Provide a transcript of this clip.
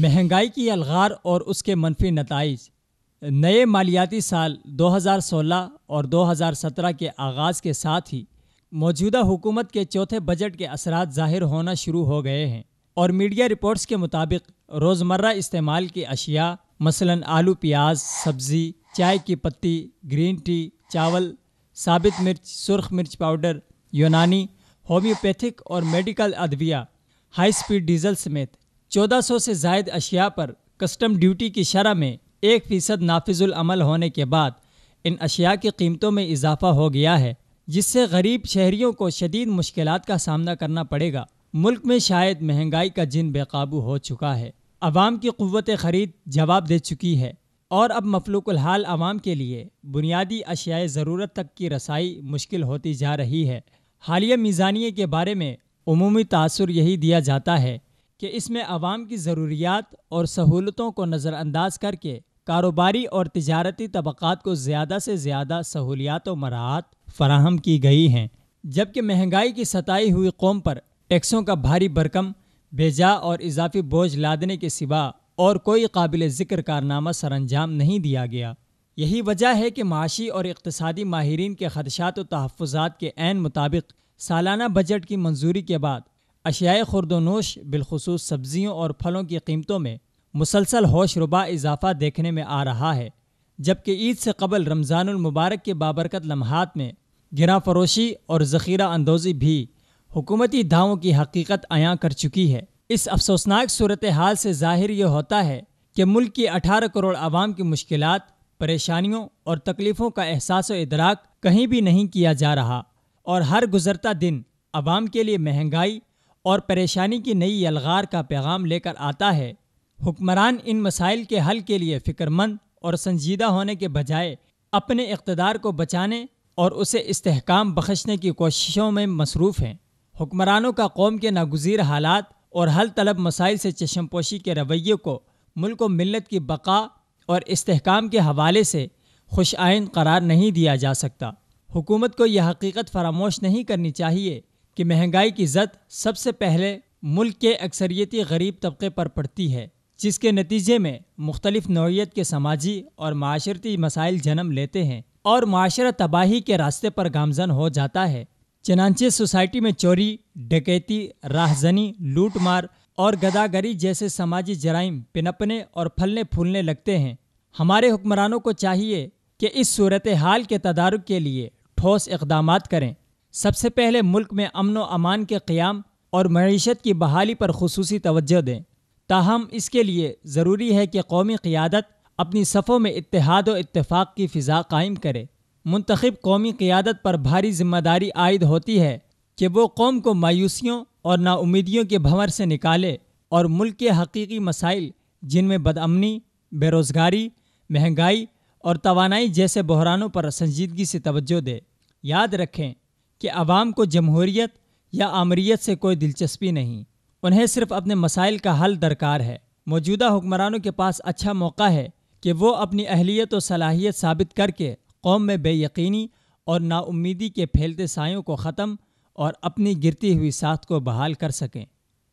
مہنگائی کی الغار اور اس کے منفی نتائج نئے مالیاتی سال دو ہزار سولہ اور دو ہزار سترہ کے آغاز کے ساتھ ہی موجودہ حکومت کے چوتھے بجٹ کے اثرات ظاہر ہونا شروع ہو گئے ہیں اور میڈیا رپورٹس کے مطابق روزمرہ استعمال کی اشیاء مثلاً آلو پیاز سبزی چائے کی پتی گرین ٹی چاول ثابت مرچ سرخ مرچ پاؤڈر یونانی ہومیوپیتھک اور میڈیکل ادویہ ہائی سپیڈ ڈیزل سمیت چودہ سو سے زائد اشیاء پر کسٹم ڈیوٹی کی شرح میں ایک فیصد نافذ العمل ہونے کے بعد ان اشیاء کی قیمتوں میں اضافہ ہو گیا ہے جس سے غریب شہریوں کو شدید مشکلات کا سامنا کرنا پڑے گا ملک میں شاید مہنگائی کا جن بے قابو ہو چکا ہے عوام کی قوت خرید جواب دے چکی ہے اور اب مفلوق الحال عوام کے لیے بنیادی اشیاء ضرورت تک کی رسائی مشکل ہوتی جا رہی ہے حالیہ میزانیے کے بارے میں عمومی تاثر یہی دیا جاتا ہے کہ اس میں عوام کی ضروریات اور سہولتوں کو نظر انداز کر کے کاروباری اور تجارتی طبقات کو زیادہ سے زیادہ سہولیات و مراعات فراہم کی گئی ہیں جبکہ مہنگائی کی ستائی ہوئی قوم پر ٹیکسوں کا بھاری برکم بیجا اور اضافی بوجھ لادنے کے سوا اور کوئی قابل ذکر کارنامہ سر انجام نہیں دیا گیا یہی وجہ ہے کہ معاشی اور اقتصادی ماہرین کے خدشات و تحفظات کے عین مطابق سالانہ بجٹ کی منظوری کے بعد اشیائے خورد و نوش بالخصوص سبزیوں اور پھلوں کی قیمتوں میں مسلسل ہوش ربا اضافہ دیکھنے میں آ رہا ہے جبکہ عید سے قبل رمضان المبارک کے بابرکت لمحات میں گرا فروشی اور ذخیرہ اندوزی بھی حکومتی دھاؤں کی حقیقت عیاں کر چکی ہے اس افسوسناک صورت حال سے ظاہر یہ ہوتا ہے کہ ملک کی اٹھارہ کروڑ عوام کی مشکلات پریشانیوں اور تکلیفوں کا احساس و ادراک کہیں بھی نہیں کیا جا رہا اور ہر گزرتا دن عوام کے لیے مہنگائی اور پریشانی کی نئی الغار کا پیغام لے کر آتا ہے حکمران ان مسائل کے حل کے لیے فکر مند اور سنجیدہ ہونے کے بجائے اپنے اقتدار کو بچانے اور اسے استحکام بخشنے کی کوششوں میں مصروف ہیں حکمرانوں کا قوم کے ناگزیر حالات اور حل طلب مسائل سے چشم پوشی کے رویے کو ملک و ملت کی بقا اور استحکام کے حوالے سے خوش آئند قرار نہیں دیا جا سکتا حکومت کو یہ حقیقت فراموش نہیں کرنی چاہیے کہ مہنگائی کی زد سب سے پہلے ملک کے اکثریتی غریب طبقے پر پڑتی ہے جس کے نتیجے میں مختلف نوعیت کے سماجی اور معاشرتی مسائل جنم لیتے ہیں اور معاشرہ تباہی کے راستے پر گامزن ہو جاتا ہے چنانچہ سوسائٹی میں چوری ڈکیتی راہ زنی لوٹ مار اور گدا گری جیسے سماجی جرائم پنپنے اور پھلنے پھولنے لگتے ہیں ہمارے حکمرانوں کو چاہیے کہ اس صورت حال کے تدارک کے لیے ٹھوس اقدامات کریں سب سے پہلے ملک میں امن و امان کے قیام اور معیشت کی بحالی پر خصوصی توجہ دیں تاہم اس کے لیے ضروری ہے کہ قومی قیادت اپنی صفوں میں اتحاد و اتفاق کی فضا قائم کرے منتخب قومی قیادت پر بھاری ذمہ داری عائد ہوتی ہے کہ وہ قوم کو مایوسیوں اور نا امیدیوں کے بھنور سے نکالے اور ملک کے حقیقی مسائل جن میں امنی بے روزگاری مہنگائی اور توانائی جیسے بحرانوں پر سنجیدگی سے توجہ دے یاد رکھیں کہ عوام کو جمہوریت یا آمریت سے کوئی دلچسپی نہیں انہیں صرف اپنے مسائل کا حل درکار ہے موجودہ حکمرانوں کے پاس اچھا موقع ہے کہ وہ اپنی اہلیت و صلاحیت ثابت کر کے قوم میں بے یقینی اور نا امیدی کے پھیلتے سایوں کو ختم اور اپنی گرتی ہوئی ساتھ کو بحال کر سکیں